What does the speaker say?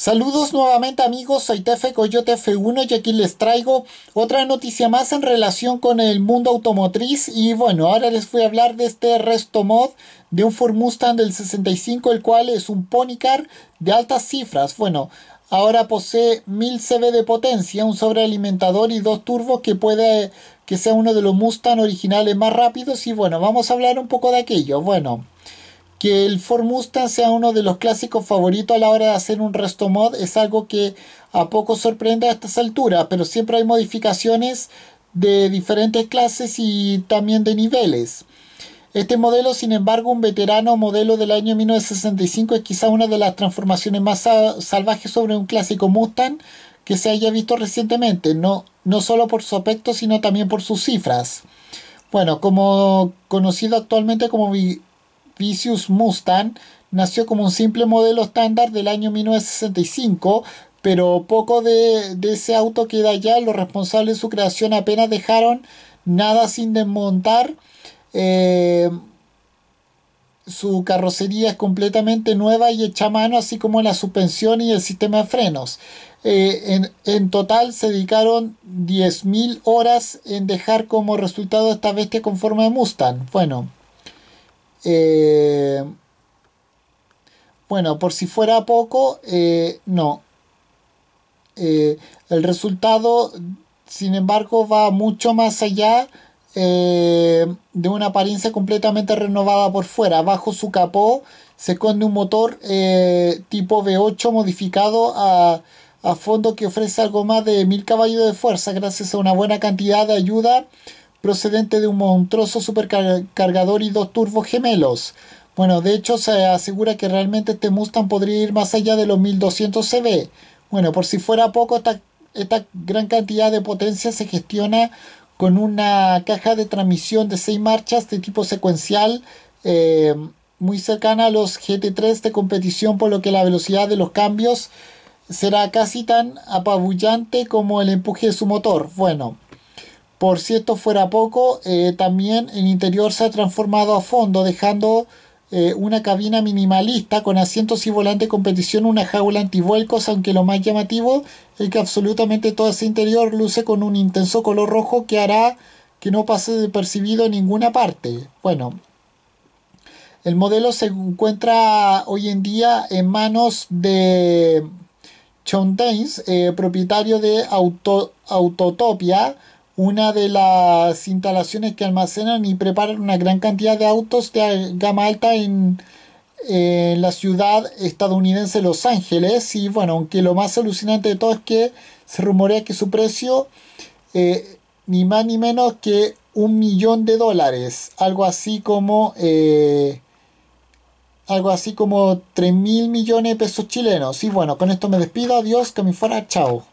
Saludos nuevamente amigos, soy Tefe Coyote F1 y aquí les traigo otra noticia más en relación con el mundo automotriz y bueno, ahora les voy a hablar de este resto mod de un Ford Mustang del 65 el cual es un car de altas cifras, bueno, ahora posee 1000 CV de potencia, un sobrealimentador y dos turbos que puede que sea uno de los Mustang originales más rápidos y bueno, vamos a hablar un poco de aquello, bueno que el Ford Mustang sea uno de los clásicos favoritos a la hora de hacer un resto mod es algo que a poco sorprende a estas alturas, pero siempre hay modificaciones de diferentes clases y también de niveles. Este modelo, sin embargo, un veterano modelo del año 1965 es quizá una de las transformaciones más salvajes sobre un clásico Mustang que se haya visto recientemente, no, no solo por su aspecto, sino también por sus cifras. Bueno, como conocido actualmente como Vicious Mustang nació como un simple modelo estándar del año 1965, pero poco de, ese auto queda ya. Los responsables de su creación apenas dejaron nada sin desmontar. Eh, su carrocería es completamente nueva y hecha a mano, así como la suspensión y el sistema de frenos. Eh, en, en, total se dedicaron 10.000 horas en dejar como resultado esta bestia con forma de Mustang. Bueno, eh, bueno, por si fuera poco, eh, no. Eh, el resultado, sin embargo, va mucho más allá de una apariencia completamente renovada por fuera. Bajo su capó se esconde un motor tipo V8 modificado a, a fondo que ofrece algo más de 1000 caballos de fuerza gracias a una buena cantidad de ayuda procedente de un monstruoso supercargador y dos turbos gemelos. Bueno, de hecho se asegura que realmente este Mustang podría ir más allá de los 1200 CV. Bueno, por si fuera poco, esta, gran cantidad de potencia se gestiona con una caja de transmisión de 6 marchas de tipo secuencial eh, muy cercana a los GT3 de competición, por lo que la velocidad de los cambios será casi tan apabullante como el empuje de su motor. Bueno, por si esto fuera poco, eh, también el interior se ha transformado a fondo, dejando eh, una cabina minimalista con asientos y volante competición, una jaula antivuelcos, aunque lo más llamativo es que absolutamente todo ese interior luce con un intenso color rojo que hará que no pase percibido en ninguna parte. Bueno, el modelo se encuentra hoy en día en manos de John eh, propietario de Auto, Autotopia, una de las instalaciones que almacenan y preparan una gran cantidad de autos de gama alta en, la ciudad estadounidense de Los Ángeles. Y bueno, aunque lo más alucinante de todo es que se rumorea que su precio eh, ni más ni menos que un millón de dólares, algo así como eh, algo así como 3 mil millones de pesos chilenos. Y bueno, con esto me despido, adiós, que me fuera, chao.